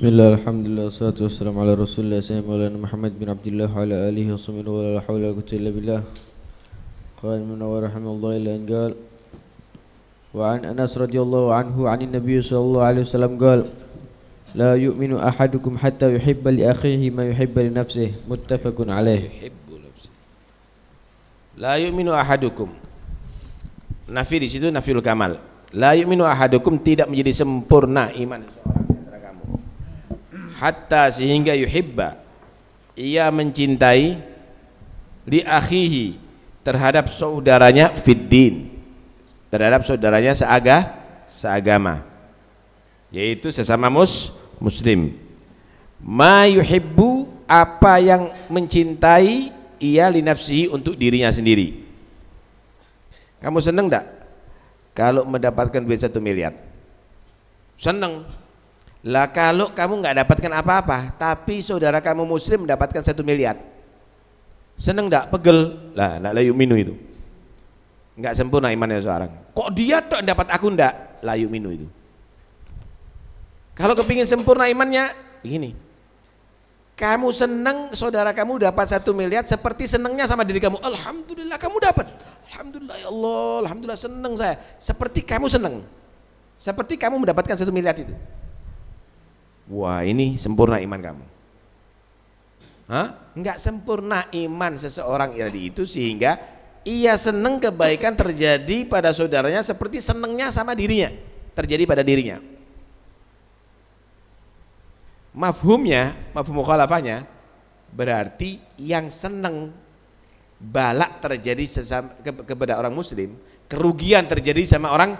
Bismillah, alhamdulillah, salatu wassalamu ala rasulullah Sayyidina Maulana Muhammad bin Abdullah ala la illa Anas radhiyallahu anhu Nabi sallallahu alaihi wasallam yu'minu ahadukum hatta yuhibba li akhihi ma yuhibba li nafsihi muttafaqun alaih La yu'minu ahadukum Nafi di situ nafirul kamal La yu'minu ahadukum tidak menjadi sempurna iman seorang hatta sehingga yuhibba ia mencintai li akhihi terhadap saudaranya fiddin terhadap saudaranya seaga seagama yaitu sesama mus muslim ma yuhibbu apa yang mencintai ia linafsihi untuk dirinya sendiri kamu senang enggak kalau mendapatkan duit satu miliar seneng lah kalau kamu nggak dapatkan apa-apa, tapi saudara kamu muslim mendapatkan satu miliar. Seneng nggak? Pegel. Lah, nak layu minu itu. Nggak sempurna imannya seorang. Kok dia tuh dapat aku ndak? Layu minu itu. Kalau kepingin sempurna imannya, begini. Kamu seneng saudara kamu dapat satu miliar seperti senengnya sama diri kamu. Alhamdulillah kamu dapat. Alhamdulillah ya Allah, alhamdulillah seneng saya. Seperti kamu seneng. Seperti kamu mendapatkan satu miliar itu. Wah ini sempurna iman kamu. Hah? Enggak sempurna iman seseorang tadi ya, itu sehingga ia senang kebaikan terjadi pada saudaranya seperti senangnya sama dirinya. Terjadi pada dirinya. Mafhumnya, mafhum mukhalafahnya berarti yang senang balak terjadi sesama, ke, kepada orang muslim, kerugian terjadi sama orang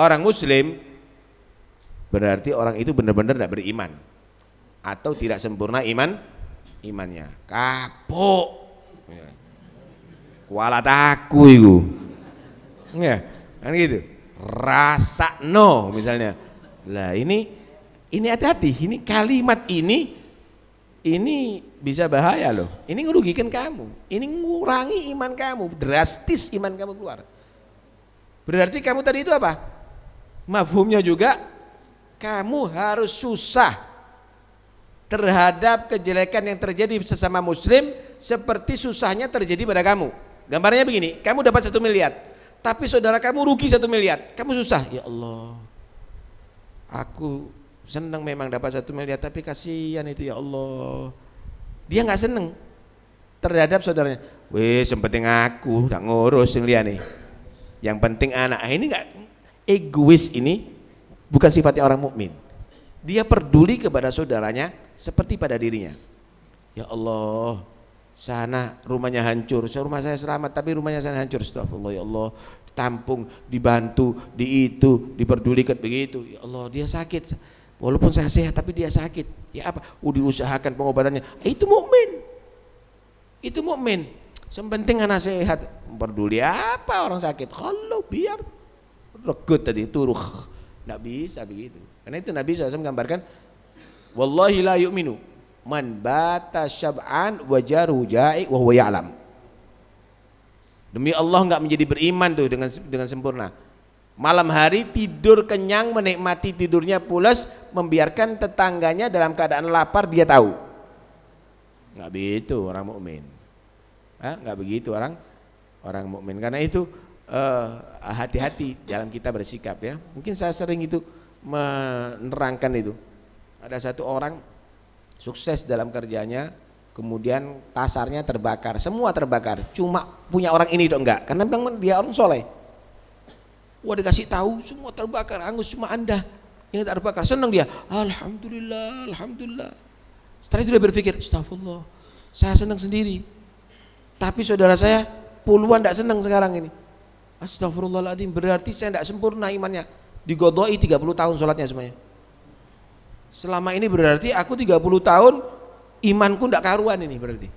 orang muslim berarti orang itu benar-benar tidak beriman atau tidak sempurna iman imannya kapok ya. kuala taku itu ya kan gitu rasa no misalnya lah ini ini hati-hati ini kalimat ini ini bisa bahaya loh ini merugikan kamu ini mengurangi iman kamu drastis iman kamu keluar berarti kamu tadi itu apa mafhumnya juga kamu harus susah terhadap kejelekan yang terjadi sesama muslim seperti susahnya terjadi pada kamu. Gambarnya begini, kamu dapat satu miliar, tapi saudara kamu rugi satu miliar, kamu susah. Ya Allah, aku seneng memang dapat satu miliar, tapi kasihan itu ya Allah. Dia nggak seneng terhadap saudaranya. Wih, penting aku, udah ngurus yang nih. Yang penting anak ini nggak egois ini bukan sifatnya orang mukmin. Dia peduli kepada saudaranya seperti pada dirinya. Ya Allah, sana rumahnya hancur, saya rumah saya selamat tapi rumahnya sana hancur. Astagfirullah ya Allah, tampung, dibantu, di itu, diperdulikan begitu. Ya Allah, dia sakit. Walaupun saya sehat tapi dia sakit. Ya apa? Udah oh, usahakan pengobatannya. Itu mukmin. Itu mukmin. Sempenting anak sehat. Peduli apa orang sakit? Kalau biar regut tadi turuh tidak bisa begitu. Karena itu Nabi SAW menggambarkan, Wallahi la yu'minu man bata syab'an wajaru ja'i wa huwa ya'lam. Demi Allah enggak menjadi beriman tuh dengan dengan sempurna. Malam hari tidur kenyang menikmati tidurnya pulas membiarkan tetangganya dalam keadaan lapar dia tahu. Nggak begitu orang mukmin. Nggak begitu orang orang mukmin. Karena itu Eh, hati-hati uh, dalam kita bersikap ya. Mungkin saya sering itu menerangkan itu. Ada satu orang sukses dalam kerjanya, kemudian pasarnya terbakar, semua terbakar. Cuma punya orang ini dong enggak, karena memang dia orang soleh. Wah dikasih tahu semua terbakar, angus cuma anda yang terbakar. Senang dia, Alhamdulillah, Alhamdulillah. Setelah itu dia berpikir, Astagfirullah, saya senang sendiri. Tapi saudara saya puluhan tidak senang sekarang ini Astagfirullahaladzim, berarti saya tidak sempurna imannya. Digodoi 30 tahun sholatnya semuanya. Selama ini berarti aku 30 tahun imanku tidak karuan ini berarti.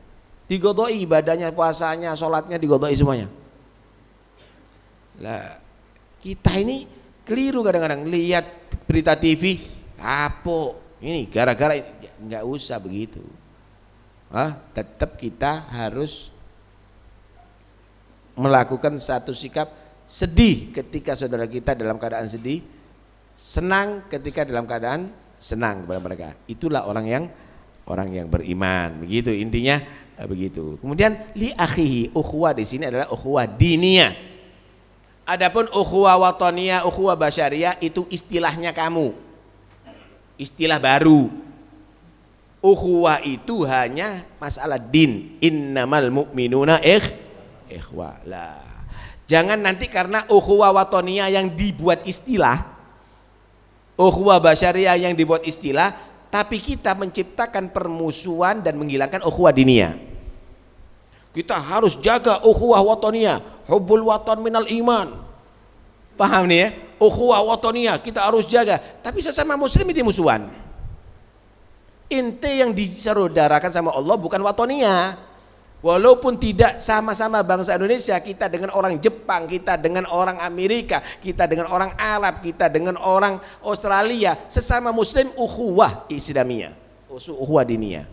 Digodoi ibadahnya, puasanya, sholatnya digodoi semuanya. Lah, kita ini keliru kadang-kadang lihat berita TV, kapok. Ini gara-gara ya, nggak usah begitu. Ah, tetap kita harus melakukan satu sikap sedih ketika saudara kita dalam keadaan sedih, senang ketika dalam keadaan senang kepada mereka. Itulah orang yang orang yang beriman. Begitu intinya eh, begitu. Kemudian li akhihi ukhuwah di sini adalah ukhuwah dinia. Adapun ukhuwah watonia, ukhuwah basyariah itu istilahnya kamu. Istilah baru ukhuwah itu hanya masalah din innamal mu'minuna ikh ikhwah lah jangan nanti karena ukhuwah watonia yang dibuat istilah ukhuwah basyariah yang dibuat istilah tapi kita menciptakan permusuhan dan menghilangkan ukhuwah dinia kita harus jaga ukhuwah watonia hubbul waton minal iman paham nih ya ukhuwah watonia kita harus jaga tapi sesama muslim itu musuhan inti yang diserudarakan sama Allah bukan watonia Walaupun tidak sama-sama bangsa Indonesia, kita dengan orang Jepang, kita dengan orang Amerika, kita dengan orang Arab, kita dengan orang Australia, sesama muslim ukhuwah Islamia, oh, ukhuwah dinia.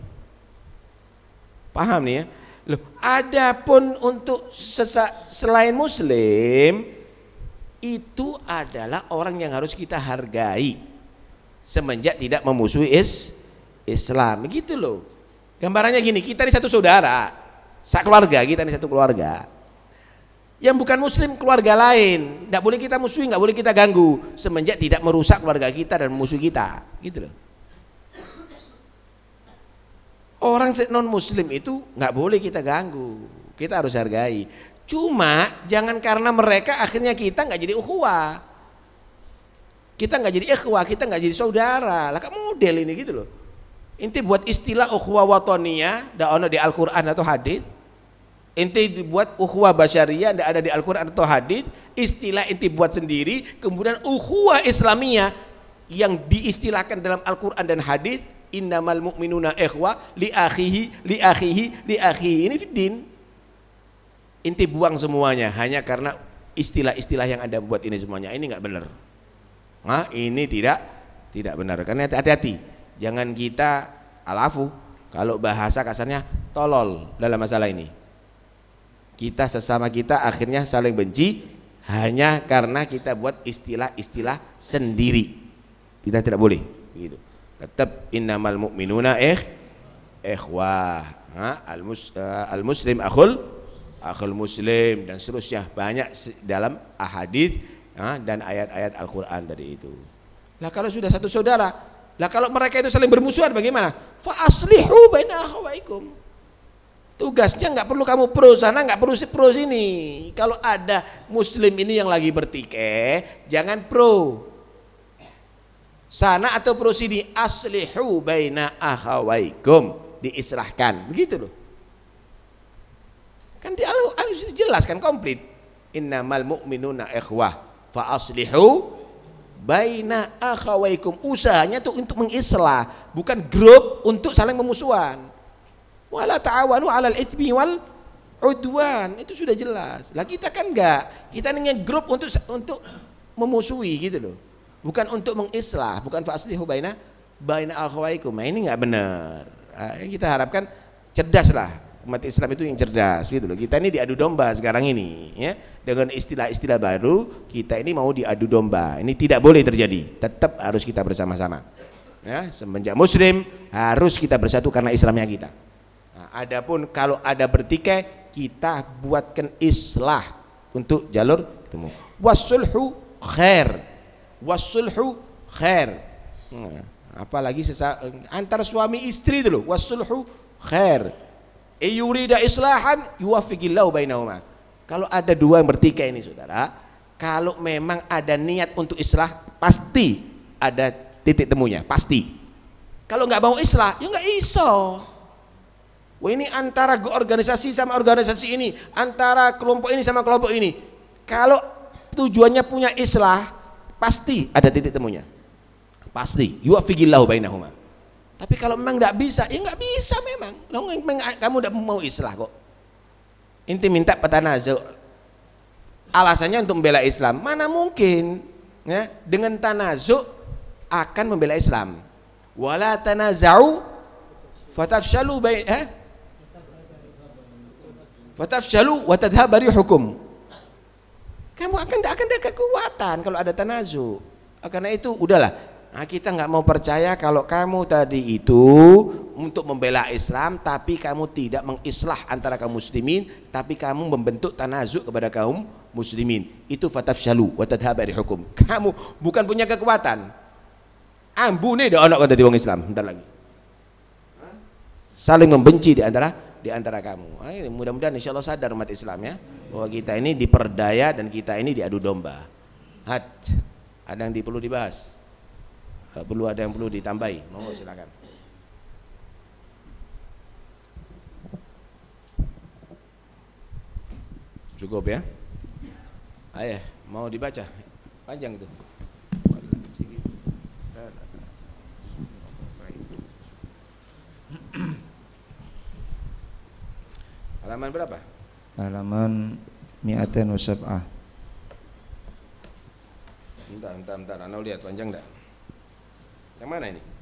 Paham nih ya? ada pun untuk sesa, selain muslim itu adalah orang yang harus kita hargai semenjak tidak memusuhi is Islam. Gitu loh. Gambarannya gini, kita ini satu saudara. Satu keluarga, kita ini satu keluarga. Yang bukan muslim keluarga lain, tidak boleh kita musuhi, tidak boleh kita ganggu semenjak tidak merusak keluarga kita dan musuh kita, gitu loh. Orang non muslim itu nggak boleh kita ganggu, kita harus hargai. Cuma jangan karena mereka akhirnya kita nggak jadi ukhuwah. Kita nggak jadi ikhwah, kita nggak jadi saudara. Lah model ini gitu loh. Inti buat istilah ukhuwah watonia, da ono di Al-Qur'an atau hadis, Inti dibuat ukhwah basyariah tidak ada di Al-Quran atau hadith istilah inti buat sendiri, kemudian ukhwah Islamiyah yang diistilahkan dalam Al-Quran dan hadis innamal mu'minuna ikhwa li akhihi li akhihi li akhihi ini din inti buang semuanya hanya karena istilah-istilah yang ada buat ini semuanya ini nggak benar nah ini tidak tidak benar karena hati-hati jangan kita alafu kalau bahasa kasarnya tolol dalam masalah ini kita sesama kita akhirnya saling benci hanya karena kita buat istilah-istilah sendiri Tidak tidak boleh gitu tetap innamal mu'minuna eh ikhwah ha, al, -mus, uh, al muslim akhul akhul muslim dan seterusnya banyak dalam ahadid ha, dan ayat-ayat Al-Quran tadi itu lah kalau sudah satu saudara lah kalau mereka itu saling bermusuhan bagaimana fa aslihu baina akhawaikum Tugasnya nggak perlu kamu pro sana, nggak perlu si pro sini. Kalau ada muslim ini yang lagi bertikai, jangan pro sana atau pro sini. Aslihu baina ahawaikum. Diislahkan. Begitu loh. Kan di alu quran jelas kan komplit. Innamal mu'minuna ikhwah. Fa aslihu baina akhawaikum. Usahanya tuh untuk mengislah, bukan grup untuk saling memusuhan wala ta'awanu 'alal itsmi wal udwan. Itu sudah jelas. Lah kita kan enggak. Kita ini grup untuk untuk memusuhi gitu loh. Bukan untuk mengislah, bukan faslihu baina baina akhwaikum. Nah, ini enggak benar. Nah, kita harapkan cerdaslah umat Islam itu yang cerdas gitu loh. Kita ini diadu domba sekarang ini ya. Dengan istilah-istilah baru kita ini mau diadu domba. Ini tidak boleh terjadi. Tetap harus kita bersama-sama. Ya, semenjak muslim harus kita bersatu karena Islamnya kita. Nah, adapun kalau ada bertikai kita buatkan islah untuk jalur ketemu. Wasulhu khair. Wasulhu khair. Nah, apalagi sesa antara suami istri dulu. Wasulhu khair. Iyurida eh, islahan yuwafiqillahu bainahuma. Kalau ada dua yang bertikai ini saudara, kalau memang ada niat untuk islah, pasti ada titik temunya, pasti. Kalau nggak mau islah, ya nggak iso. Wah ini antara organisasi sama organisasi ini, antara kelompok ini sama kelompok ini. Kalau tujuannya punya islah, pasti ada titik temunya. Pasti. Yuafiqillahu bainahuma. Tapi kalau memang tidak bisa, ya nggak bisa memang. Lo kamu tidak mau islah kok. Inti minta petanazu. Alasannya untuk membela Islam. Mana mungkin ya, dengan tanazu akan membela Islam. Wala tanazau fatafshalu bain eh? Fatafshalu wa tadhhaba hukum. Kamu akan tidak akan ada kekuatan kalau ada tanazu. Ah, karena itu udahlah. Nah, kita nggak mau percaya kalau kamu tadi itu untuk membela Islam tapi kamu tidak mengislah antara kaum muslimin tapi kamu membentuk tanazu kepada kaum muslimin itu fatafshalu wa tadhhaba hukum kamu bukan punya kekuatan ambune dah anak tadi wong Islam bentar lagi saling membenci di antara di antara kamu. Ah, mudah-mudahan insya Allah sadar umat Islam ya bahwa kita ini diperdaya dan kita ini diadu domba. Hat, ada yang perlu dibahas? Eh, perlu ada yang perlu ditambahi? Mau silakan. Cukup ya. Ayah, mau dibaca? Panjang itu. Halaman berapa? Halaman mi'atan wa sab'ah. Bentar, bentar, bentar. Anda lihat panjang enggak? Yang mana ini?